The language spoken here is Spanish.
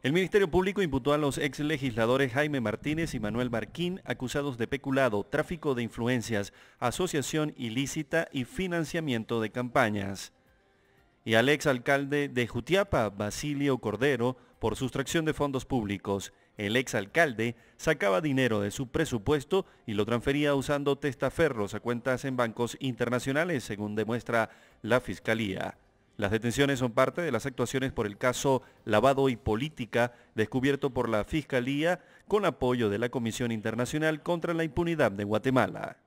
El Ministerio Público imputó a los ex legisladores Jaime Martínez y Manuel Marquín acusados de peculado, tráfico de influencias, asociación ilícita y financiamiento de campañas. Y al ex alcalde de Jutiapa, Basilio Cordero, por sustracción de fondos públicos. El ex alcalde sacaba dinero de su presupuesto y lo transfería usando testaferros a cuentas en bancos internacionales, según demuestra la Fiscalía. Las detenciones son parte de las actuaciones por el caso Lavado y Política, descubierto por la Fiscalía con apoyo de la Comisión Internacional contra la Impunidad de Guatemala.